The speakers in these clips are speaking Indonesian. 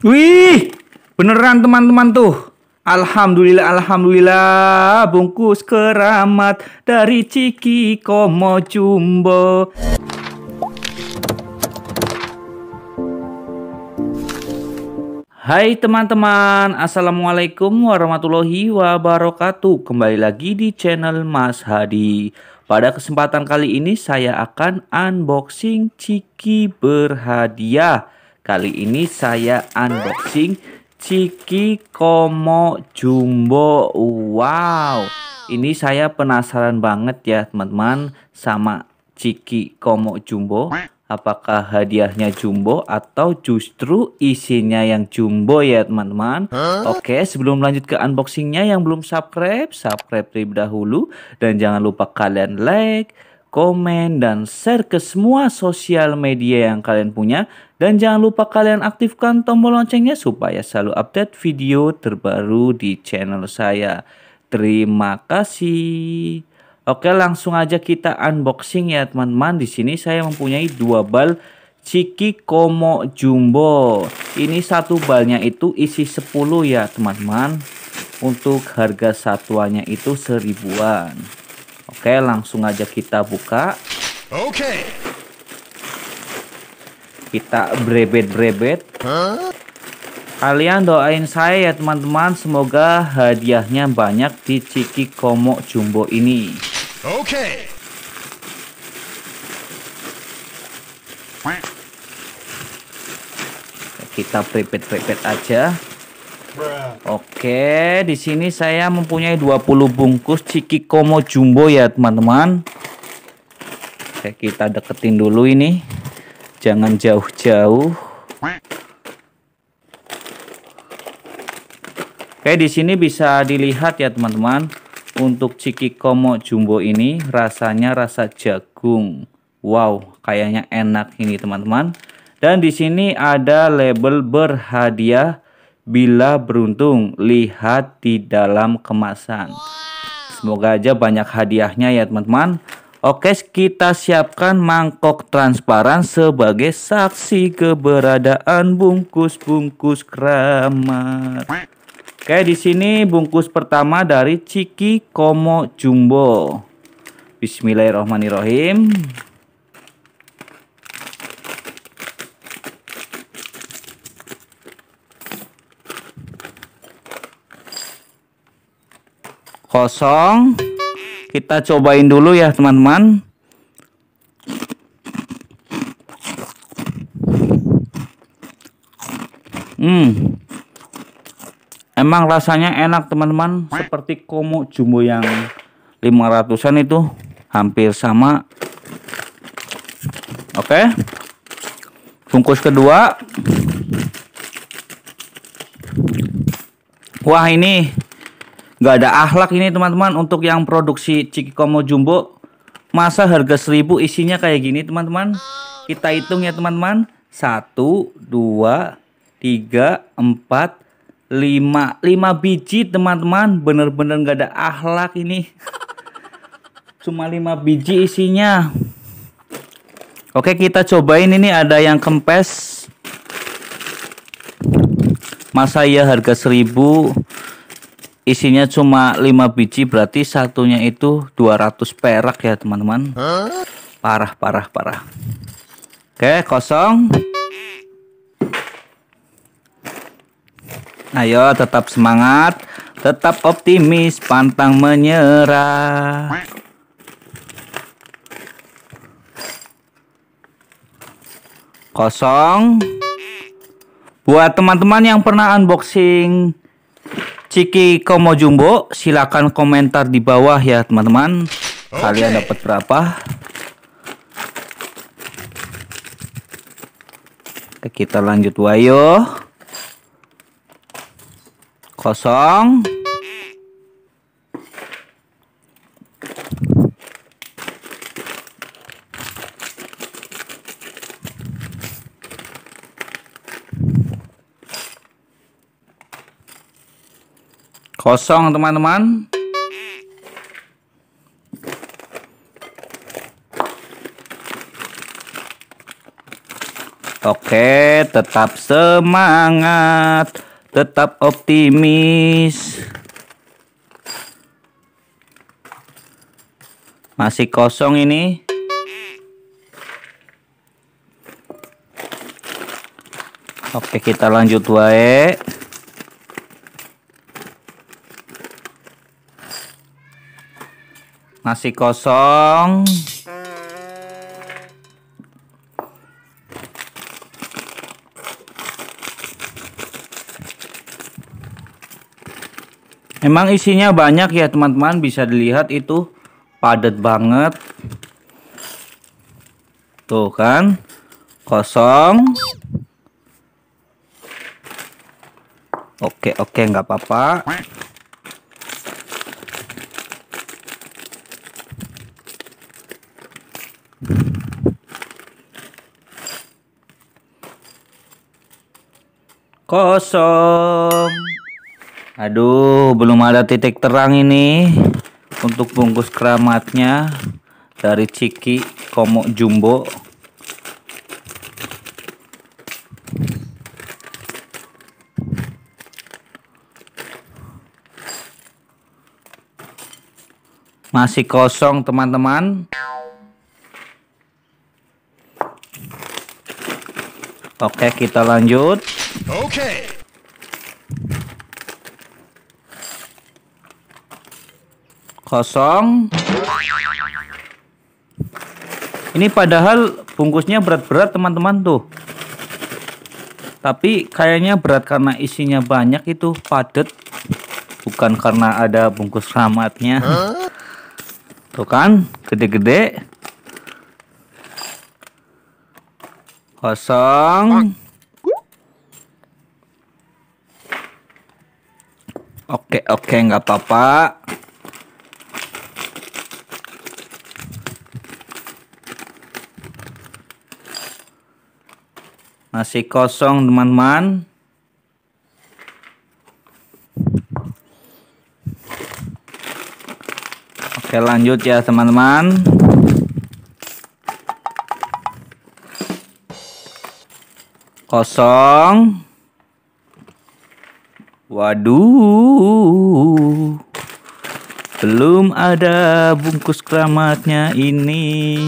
Wih, beneran teman-teman tuh. Alhamdulillah, alhamdulillah, bungkus keramat dari Ciki Komo Jumbo. Hai teman-teman, Assalamualaikum warahmatullahi wabarakatuh Kembali lagi di channel Mas Hadi Pada kesempatan kali ini saya akan unboxing Ciki berhadiah Kali ini saya unboxing Ciki Komo Jumbo. Wow. Ini saya penasaran banget ya teman-teman sama Ciki Komo Jumbo. Apakah hadiahnya jumbo atau justru isinya yang jumbo ya teman-teman? Huh? Oke, sebelum lanjut ke unboxingnya yang belum subscribe, subscribe terlebih dahulu. Dan jangan lupa kalian like, komen, dan share ke semua sosial media yang kalian punya. Dan jangan lupa kalian aktifkan tombol loncengnya supaya selalu update video terbaru di channel saya. Terima kasih. Oke langsung aja kita unboxing ya teman-teman. Di sini saya mempunyai dua bal Ciki Komo Jumbo. Ini satu balnya itu isi 10 ya teman-teman. Untuk harga satuannya itu seribuan. Oke, langsung aja kita buka. Oke. Kita brebet-brebet. Kalian doain saya ya teman-teman, semoga hadiahnya banyak di Ciki Komo Jumbo ini. Oke. Kita brebet-brebet aja. Oke, di sini saya mempunyai 20 bungkus ciki Komo Jumbo ya, teman-teman. Oke, kita deketin dulu ini. Jangan jauh-jauh. Oke, di sini bisa dilihat ya, teman-teman. Untuk ciki Komo Jumbo ini rasanya rasa jagung. Wow, kayaknya enak ini, teman-teman. Dan di sini ada label berhadiah Bila beruntung, lihat di dalam kemasan. Semoga aja banyak hadiahnya ya teman-teman. Oke, kita siapkan mangkok transparan sebagai saksi keberadaan bungkus-bungkus keramat. Oke, di sini bungkus pertama dari Ciki Komo Jumbo. Bismillahirrahmanirrahim. kosong kita cobain dulu ya teman-teman hmm emang rasanya enak teman-teman seperti komo jumbo yang 500an itu hampir sama oke bungkus kedua wah ini nggak ada akhlak ini teman-teman untuk yang produksi Cikikomo Jumbo masa harga 1000 isinya kayak gini teman-teman kita hitung ya teman-teman 1 2 3 4 5 5 biji teman-teman bener-bener nggak ada akhlak ini cuma 5 biji isinya Oke kita cobain ini ada yang kempes masa ya harga 1000 isinya cuma 5 biji berarti satunya itu 200 perak ya teman-teman parah parah parah oke kosong ayo tetap semangat tetap optimis pantang menyerah kosong buat teman-teman yang pernah unboxing Ciki Komo Jumbo, silakan komentar di bawah ya teman-teman. Kalian okay. dapat berapa? kita lanjut Wayo. Kosong. kosong teman-teman Oke, tetap semangat, tetap optimis. Masih kosong ini. Oke, kita lanjut wae. nasi kosong Emang isinya banyak ya teman-teman bisa dilihat itu padat banget tuh kan kosong oke oke nggak apa-apa kosong. Aduh, belum ada titik terang ini untuk bungkus keramatnya dari Ciki Komo Jumbo. Masih kosong, teman-teman. Oke, kita lanjut. Okay. Kosong. Ini padahal bungkusnya berat-berat teman-teman tuh. Tapi kayaknya berat karena isinya banyak itu padat. Bukan karena ada bungkus ramatnya. Tuh kan, gede-gede. Kosong. Oke, oke, nggak apa-apa. Masih kosong, teman-teman. Oke, lanjut ya, teman-teman. Kosong. Waduh. Belum ada bungkus keramatnya ini.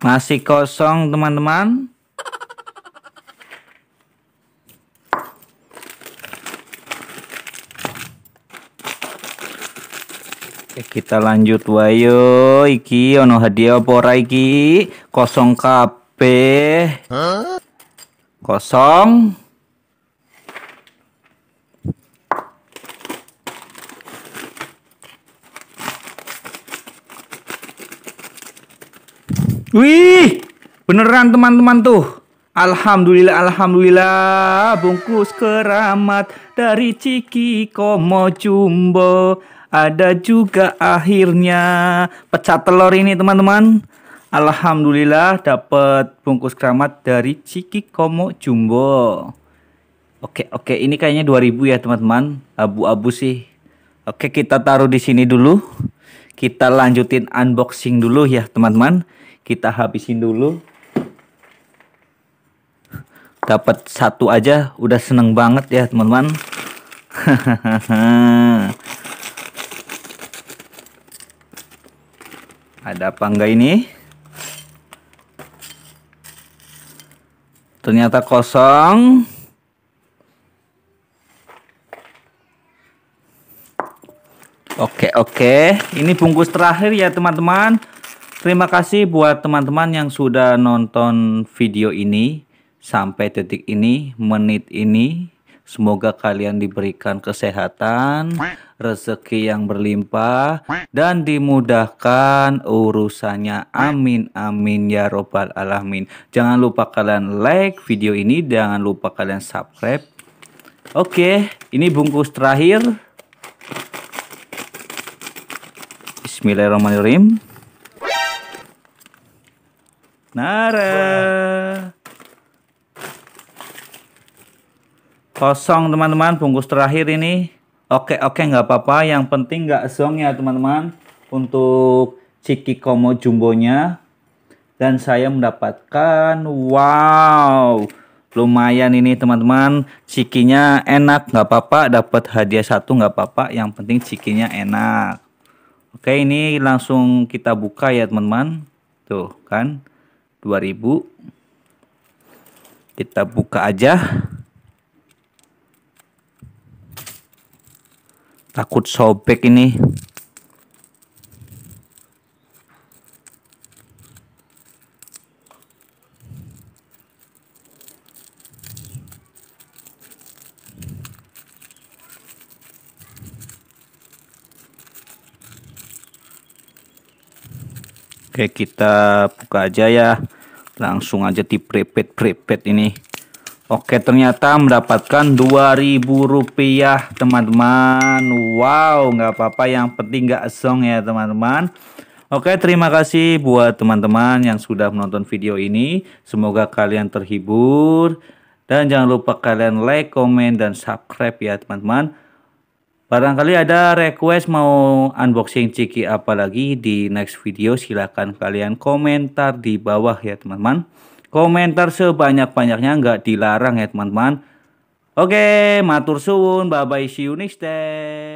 Masih kosong, teman-teman. Oke, kita lanjut wayo iki ono hadiah apa iki kosong kap B huh? kosong Wih, beneran teman-teman tuh. Alhamdulillah, alhamdulillah, bungkus keramat dari Ciki Komo Jumbo. Ada juga akhirnya pecah telur ini teman-teman. Alhamdulillah dapat bungkus keramat dari Ciki Komo Jumbo. Oke, oke, ini kayaknya 2000 ya, teman-teman. Abu-abu sih. Oke, kita taruh di sini dulu. Kita lanjutin unboxing dulu ya, teman-teman. Kita habisin dulu. Dapat satu aja udah seneng banget ya, teman-teman. Ada apa enggak ini? ternyata kosong Oke oke, ini bungkus terakhir ya teman-teman. Terima kasih buat teman-teman yang sudah nonton video ini sampai detik ini, menit ini. Semoga kalian diberikan kesehatan, rezeki yang berlimpah, dan dimudahkan urusannya. Amin, amin ya Robbal 'Alamin. Jangan lupa kalian like video ini, jangan lupa kalian subscribe. Oke, ini bungkus terakhir. Bismillahirrahmanirrahim. Nara. kosong teman-teman bungkus terakhir ini oke oke nggak apa-apa yang penting nggak zong ya teman-teman untuk ciki komo jumbonya dan saya mendapatkan wow lumayan ini teman-teman cikinya enak nggak apa-apa dapat hadiah satu nggak apa-apa yang penting cikinya enak oke ini langsung kita buka ya teman-teman tuh kan 2000 kita buka aja takut sobek ini Oke kita buka aja ya langsung aja di prepet prepet ini Oke, ternyata mendapatkan 2000 rupiah, teman-teman. Wow, nggak apa-apa, yang penting nggak song ya, teman-teman. Oke, terima kasih buat teman-teman yang sudah menonton video ini. Semoga kalian terhibur. Dan jangan lupa kalian like, komen, dan subscribe ya, teman-teman. Barangkali ada request mau unboxing Ciki apa lagi di next video, silahkan kalian komentar di bawah ya, teman-teman komentar sebanyak-banyaknya nggak dilarang ya teman-teman. Oke, matur suwun, bye bye, see you next time.